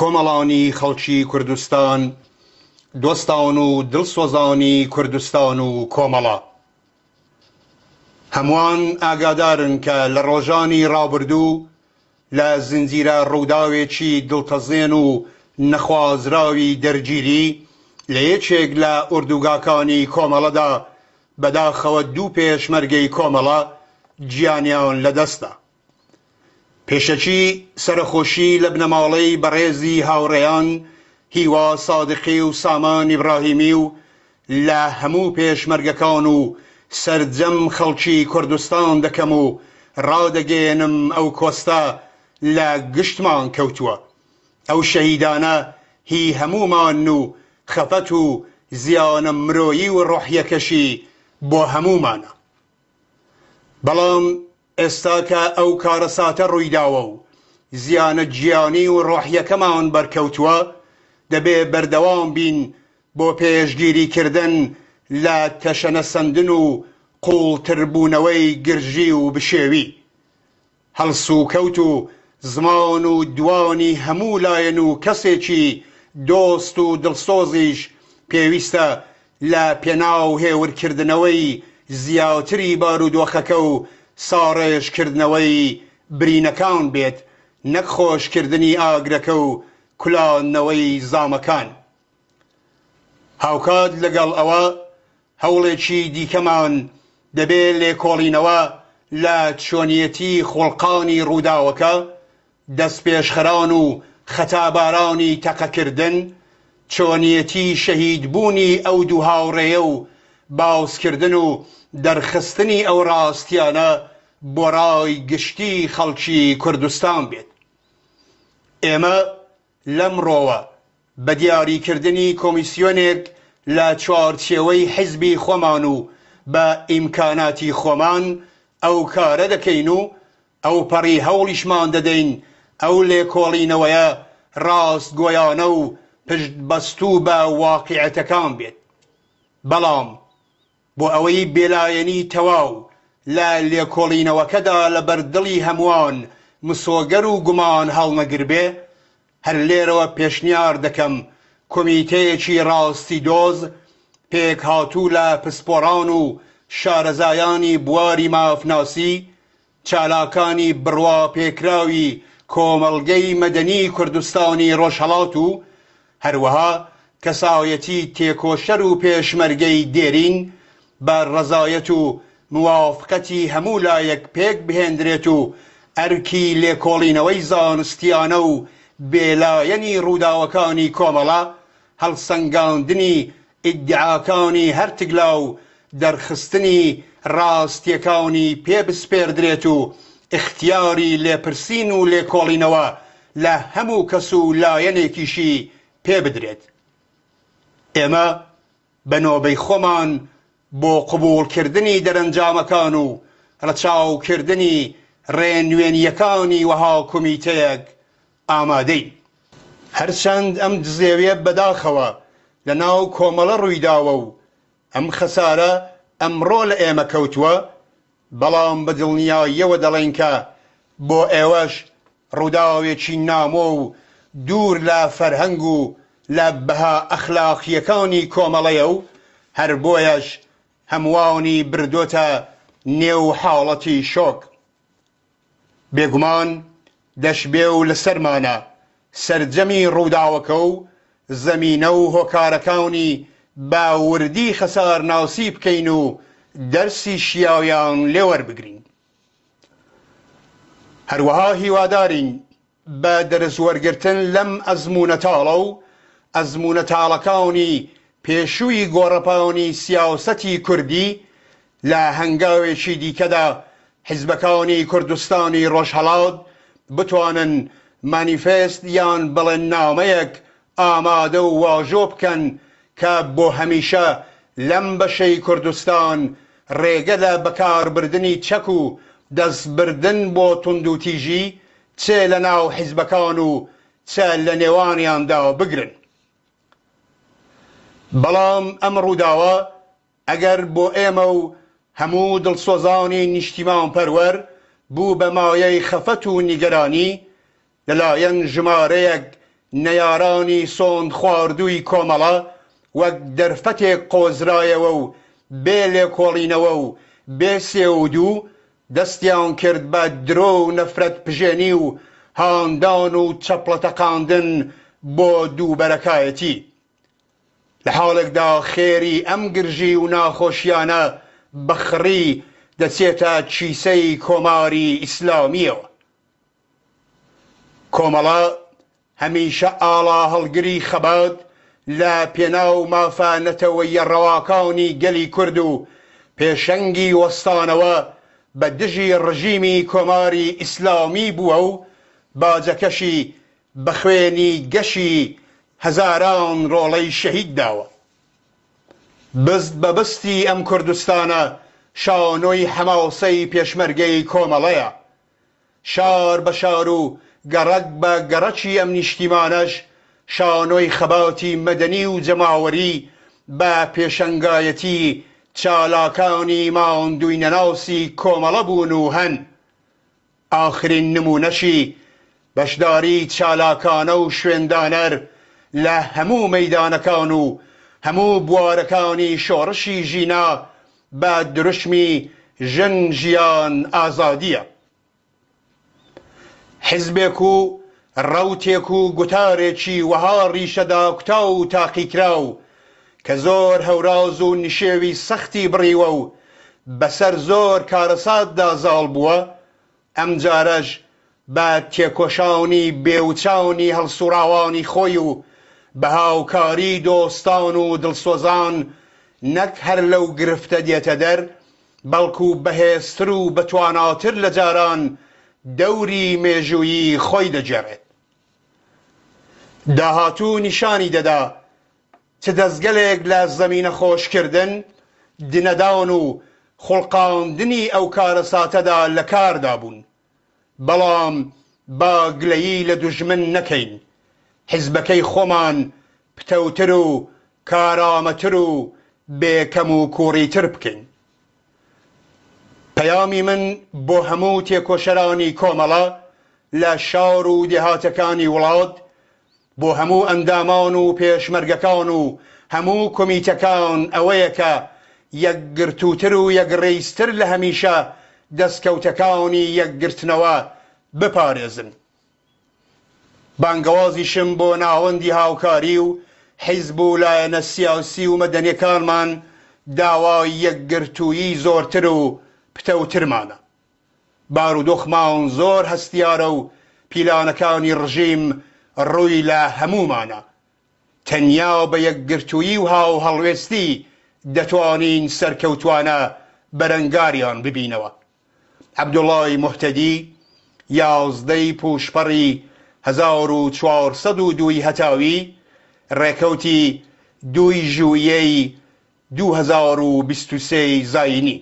کۆمەڵانی خەڵکی کوردستان دۆستاون و دڵسۆزانی کوردستان و کۆمەڵە هەمووان ئاگادارن کە لە ڕۆژانی ڕابردوو لە زنجیرە ڕووداوێکی دڵتەزێن و نەخوازراوی دەرگیری لە یەکێک لە ئوردوگاکانی کۆمەڵەدا بەداخەوە دوو پێشمەرگەی کۆمەڵە گیانیان لەدەستە پێشەچی سەرخۆشی لە بنەماڵەی بەڕێزی هاوڕێیان هیوا سادقی و سامان ئیبراهیمی و لە هەموو پێشمەرگەکان و سرجەم خەڵکی کوردستان دەکەم و ڕادەگەێنم ئەو کۆستە لە گشتمان کەوتووە ئەو شەهیدانە هی هەمومان و خەفەت و زیانە مرۆیی و ڕۆحیەکەشی بۆ هەمومانە بەڵام ئێستا کە ئەو کارەساتە ڕوویداوە و زیانە گیانی و ڕۆحیەکەمان بەرکەوتووە دەبێ بەردەوام بین بۆ پێشگیریکردن لە تەشەنە سندن و قوڵتربوونەوەی گرژی و بشێوی هەڵسوکەوت و زمان و دوانی هەموو لایەن و کەسێکی دۆست و دڵسۆزیش پێویستە لە پێناو هێورکردنەوەی زیاوتری بارودۆخەکە و ساڕێژکردنەوەی برینەکان بێت نەک خۆشکردنی ئاگرەکە و کولانەوەی زامەکان. هاوکات لەگەڵ ئەوە هەوڵێکی دیکەمان دەبێت لێکۆڵینەوە لە چۆنیەتی خۆڵقانی ڕووداوەکە، دەستپێشخەران و خەتابارانی تەقەکردن، چۆنیەتی شەهیدبوونی ئەو دوو هاوڕێە و باوسکردن و دەرخستنی ئەو ڕاستیانە بۆڕای گشتی خەڵکی کوردستان بێت ئێمە لەمڕۆوە بە دیاریکردنی کۆمیسیۆنێک لە چوارچێوەی حیزبی خۆمان و بە ئیمکاناتی خۆمان ئەو کارە دەکەین و ئەو پەڕی هەوڵیشمان دەدەین ئەو لێکۆڵینەوەیە ڕاست گۆیانە و پشت بەست و بە واقعەتەکان بێت بەڵام بۆ ئەوەی بێلایەنی تەواو لە لێکۆڵینەوەکەدا لە بەردڵی هەمووان مسۆگەر و گومان هەڵنەگربێ هەر لێرەوە پێشنیار دەکەم کۆمیتەیەکی ڕاستی دۆز پێک هاتوو لە پسپۆران و شارەزایانی بواری مافناسی چالاکانی بڕوا پێکراوی کۆمەلگەی مەدەنی کوردستانی ڕۆژهڵات و هەروەها کەساوەتی تێکۆشەر و پێشمەرگەی دێرین بە ڕزایەت و موافقەتی هەموو لایەک پێک بهێندرێت و ئەرکی لێکۆڵینەوەی زانستیانە و بێلایەنی ڕووداوەکانی کۆمەڵە هەڵسەنگاندنی ئیدعاکانی هەرتگلا و دەرخستنی ڕاستیەکانی پێبسپێردرێت و اختیاری لێپرسین و لێکۆڵینەوە لە هەموو کەس و لایەنێکیشی پێ بدرێت ئێمە بە نۆبەی خۆمان بۆ قبولکردنی دەرەنجامەکان و ڕەچاوکردنی ڕێنوێنیەکانی وەها کمیتەیەک ئامادەی هەرچەند ئەم دزێوێ بەداخەوە لە ناو کۆمەڵە ڕوویداوە و ئەم خەسارە ئەمڕۆ لە ئێمە کەوتووە بەڵام بەدڵنیاییەوە دەڵێن کە بۆ ئێوەش ڕووداوێکی نامۆ و دوور لە فەرهەنگ و لە بەها ئەخلاقیەکانی کۆمەڵەیە و هەر بۆیەش هەمواونی بردۆتە نێو حاڵەتی شۆک بێگومان دەشبێ و لەسەرمانە سرجەمی ڕووداوەکە و زەمینە و هۆکارەکانی باوردی خەسار ناوسی بکەین و دەرسی شیاویان لێوەەر بگرین هەروەها هیوادارین بە دەرزوەرگرتن لەم ئەزمونە تاڵە و ئەزمونە تاڵەکانی پێشووی گۆڕەپاونی سیاوسەتی کوردی لە هەنگاوێکی دیکەدا حیزبەکانی کوردستانی ڕۆژهڵاوت بتوانن مانیفست یان بڵێن نامەیەک ئامادە و واژۆ بکەن کە بۆ هەمیشە لەم بەشەی کوردستان ڕێگەدا بەکاربردننی چەک و دەستبردن بۆ تونند و تیژی چێ لە ناو حیزبەکان و چە لە نێوانیاندا بگرن. بەڵام ئەم ڕووداوە ئەگەر بۆ ئێمە و هەموو دڵسۆزانی نیشتیمان پەروەر بوو بە مایەی خەفەت و نیگەرانی لەلایەن ژمارەیەک نەیارانی سۆند خواردووی کۆمەڵە وەک دەرفەتێک قۆزرایەوە و بێ لێ کۆڵینەوە و بێسێ و دوو دەستیان کرد بە درۆ و نەفرەت پژێنی و هاندان و چەپڵەتەقاندن بۆ دووبەرەکایەتی. لە حاڵێکدا خێری ئەم گرژی و ناخۆشیانە بەخڕی دەچێتە چیسەی کۆماری ئیسلامیەوە کۆمەڵە هەمیشە ئاڵا هەڵگری خەبات لە پێناو مافانەتەوەیە ڕەواکانی گەلی کورد و پێشەنگی وەستانەوە بە دژی ڕژیمی کۆماری ئیسلامی بووە و باجەکەشی بە خوێنی گەشی هەزاران ڕۆڵەی شەهید داوە بست بەبستی ئەم کوردستانە شاونۆی هەماوسەی پێشمەرگەی کۆمەڵەیە شار بە شار و گەڕک بە گەڕەکی ئەم نیشتیمانەش شانۆی خەباتی مەدەنی و جەماوەری بە پێشنگایەتی چالاکانی ماوەندووی نەناوسی کۆمەڵە بوون و هەن ئاخرین نمونەشی بەشداری چالاکانە و شوێندانەر لە هەموو مەدانەکان و هەموو بوارەکانی شۆڕشی ژینا بە درشمی ژن ژیان ئازادیە. حزبێک و ڕەوتێک و گوتارێکی وەها ڕیشەدا کوتا و تاقیکرا و کە زۆر هەوراز و نیشێوی سەختی بڕیوە و بەسەر زۆر کارەساتدا زاڵ بووە، ئەم جارەش بە تێکۆشاونی بێوچاونی هەڵسوراوانی خۆی و بە هاوکاری دۆستان و دڵسۆزان نەک هەر لەو گرفتە دێتە دەر بەڵکو بەهێستر و بەتواناتر لە جاران دەوری مێژویی خۆی دەجێڕێت داهاتوو نیشانی دەدا چ دەستگەلێک لە زەمینە خۆشکردن دنەداون و خوڵقااندنی ئەو کارە ساتەدا لە کاردابوون بەڵام با گلەیی لە دوژمن نەکەین حیزبەکەی خۆمان پتەوتر و کارامەتر و بێکەم و کوڕیتر بکەین پەیامی من بۆ هەموو تێکۆشەرانی کۆمەڵە لە شار و دێهاتەکانی وڵات بۆ هەموو ئەندامان و پێشمەرگەکان و هەموو کمیتەکان ئەوەیەکە یەکگرتووتر و یەکڕیستر لە هەمیشە دەستکەوتەکانی یەکگرتنەوە بپارێزن بانگەوازیشم بۆ ناوەندی هاوکاری و حیزب و لایەنە سیاسی و مەدەنیەکانمان داوای یەکگرتووی زۆرتر و پتەوترمانە بارودۆخمان زۆر هەستیارە و پیلانەکانی ڕژیم ڕووی لە هەمومانە تەنیا بە یەکگرتووی و هاو هەڵوێستی دەتوانین سەرکەوتوانە بەرەنگاریان ببینەوە عەبدوڵای محتەدی یازدەی پوشپەڕی 1940 هەتاوی ڕێکەوتی دوی ژویەی 2023 زاینی